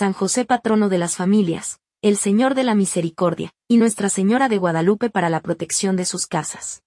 San José patrono de las familias, el Señor de la Misericordia, y Nuestra Señora de Guadalupe para la protección de sus casas.